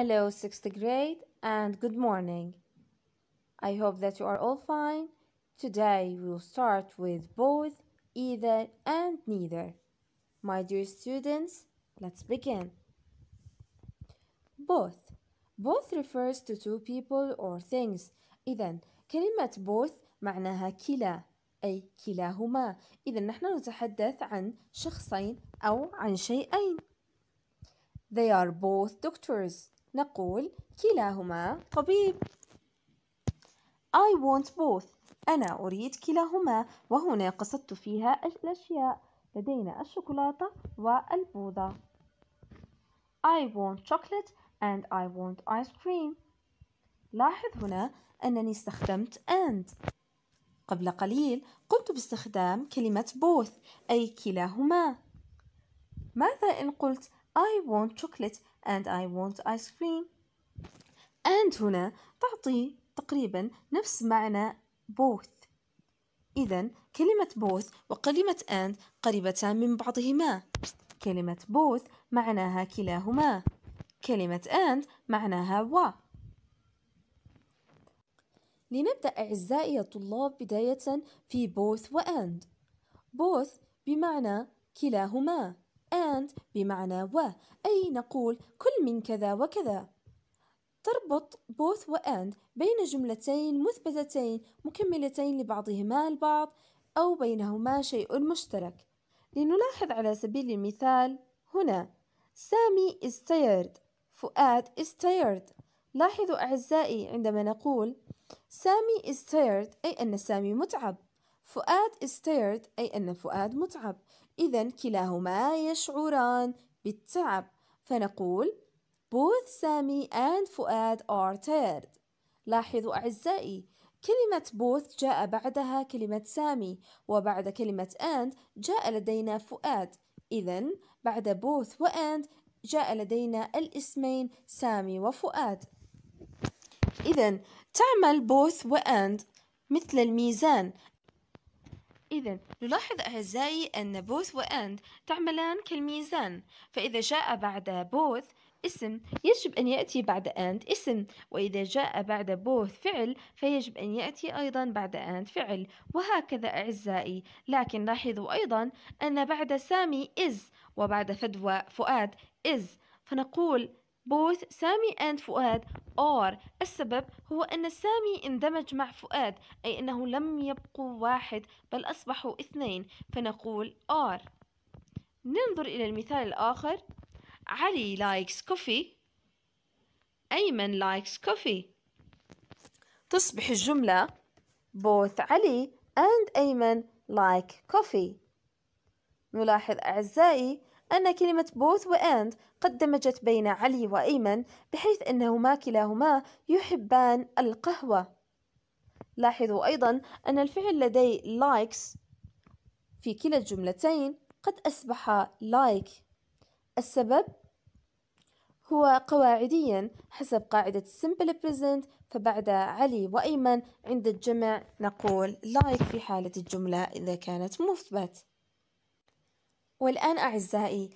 Hello, 6th grade, and good morning. I hope that you are all fine. Today we'll start with both, either, and neither. My dear students, let's begin. Both. Both refers to two people or things. إذا كلمة both معناها كلا أي كلاهما. إذا نحن نتحدث عن شخصين أو عن شيئين. They are both doctors. نقول كلاهما طبيب I want both أنا أريد كلاهما وهنا قصدت فيها الأشياء لدينا الشوكولاتة والبوظة I want chocolate and I want ice cream لاحظ هنا أنني استخدمت and قبل قليل قمت باستخدام كلمة both أي كلاهما ماذا إن قلت I want chocolate and I want ice cream and هنا تعطي تقريبا نفس معنى both إذا كلمة both وكلمة and قريبتان من بعضهما كلمة both معناها كلاهما كلمة and معناها و لنبدأ أعزائي الطلاب بداية في both و and both بمعنى كلاهما and بمعنى و أي نقول كل من كذا وكذا تربط both و and بين جملتين مثبتتين مكملتين لبعضهما البعض أو بينهما شيء مشترك لنلاحظ على سبيل المثال هنا سامي is tired فؤاد is tired لاحظوا أعزائي عندما نقول سامي is tired أي أن سامي متعب فؤاد is tired أي أن فؤاد متعب إذا كلاهما يشعران بالتعب فنقول both Sammy and Fuad are tired لاحظوا أعزائي كلمة both جاء بعدها كلمة سامي وبعد كلمة and جاء لدينا فؤاد إذا بعد both و and جاء لدينا الاسمين سامي وفؤاد إذا تعمل both و and مثل الميزان إذا نلاحظ أعزائي أن both و and تعملان كالميزان فإذا جاء بعد both اسم يجب أن يأتي بعد and اسم وإذا جاء بعد both فعل فيجب أن يأتي أيضا بعد and فعل وهكذا أعزائي لكن لاحظوا أيضا أن بعد سامي is وبعد فدوى فؤاد is فنقول both سامي and فؤاد are السبب هو أن سامي اندمج مع فؤاد أي أنه لم يبقوا واحد بل أصبحوا اثنين فنقول are ننظر إلى المثال الآخر علي likes coffee أيمن likes coffee تصبح الجملة both علي and أيمن like coffee نلاحظ أعزائي أن كلمة بوث وأند قد دمجت بين علي وأيمن بحيث أنهما كلاهما يحبان القهوة لاحظوا أيضا أن الفعل لدي likes في كلا الجملتين قد أصبح like السبب هو قواعديا حسب قاعدة simple present فبعد علي وأيمن عند الجمع نقول like في حالة الجملة إذا كانت مثبت والآن أعزائي